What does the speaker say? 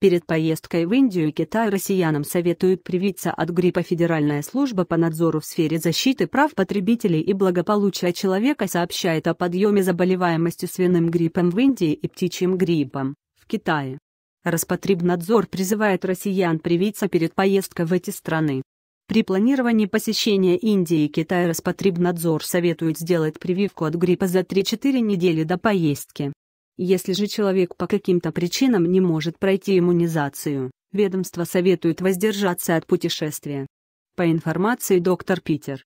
Перед поездкой в Индию и Китай россиянам советуют привиться от гриппа Федеральная служба по надзору в сфере защиты прав потребителей и благополучия человека сообщает о подъеме заболеваемости свиным гриппом в Индии и птичьим гриппом в Китае. Распотребнадзор призывает россиян привиться перед поездкой в эти страны. При планировании посещения Индии и Китая Роспотребнадзор советует сделать прививку от гриппа за 3-4 недели до поездки. Если же человек по каким-то причинам не может пройти иммунизацию, ведомство советует воздержаться от путешествия. По информации доктор Питер,